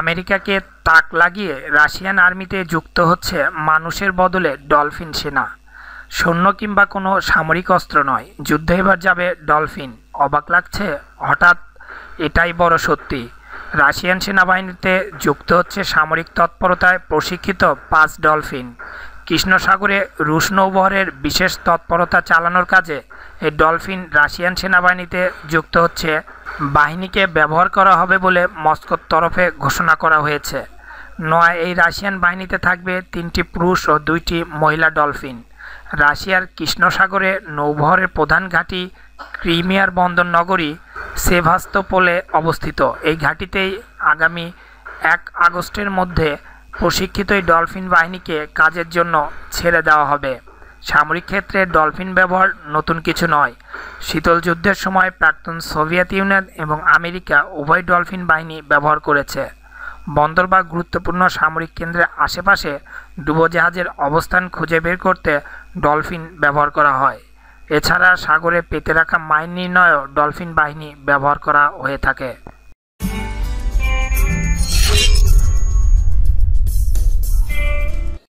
আমেরিকাকে তাক লাগিয়ে রাশিয়ান আর্মিতে যুক্ত হচ্ছে মানুষের বদলে ডলফিন সেনা সৈন্য কিংবা কোনো সামরিক অস্ত্র নয় যুদ্ধে এবার যাবে ডলফিন অবাক লাগছে হঠাৎ এটাই বড় সত্যি রাশিয়ান সেনাবাহিনীতে যুক্ত হচ্ছে সামরিক তৎপরতায় প্রশিক্ষিত পাঁচ ডলফিন কৃষ্ণসাগরে রুশ নৌবহরের বিশেষ তৎপরতা চালানোর কাজে এই ডলফিন রাশিয়ান সেনাবাহিনীতে যুক্ত হচ্ছে বাহিনীকে ব্যবহার করা হবে বলে মস্কোর তরফে ঘোষণা করা হয়েছে নয় এই রাশিয়ান বাহিনীতে থাকবে তিনটি পুরুষ ও দুইটি মহিলা ডলফিন রাশিয়ার কৃষ্ণসাগরে নৌবহরের প্রধান ঘাঁটি ক্রিমিয়ার বন্দর নগরী সেভাস্তোপোলে অবস্থিত এই ঘাঁটিতেই আগামী এক আগস্টের মধ্যে প্রশিক্ষিত এই ডলফিন বাহিনীকে কাজের জন্য ছেড়ে দেওয়া হবে সামরিক ক্ষেত্রে ডলফিন ব্যবহার নতুন কিছু নয় শীতল যুদ্ধের সময় প্রাক্তন সোভিয়েত ইউনিয়ন এবং আমেরিকা উভয় ডলফিন বাহিনী ব্যবহার করেছে বন্দর বা গুরুত্বপূর্ণ সামরিক কেন্দ্রের আশেপাশে ডুবোজাহাজের অবস্থান খুঁজে বের করতে ডলফিন ব্যবহার করা হয় এছাড়া সাগরে পেতে রাখা মাইন নির্ণয়ও ডলফিন বাহিনী ব্যবহার করা হয়ে থাকে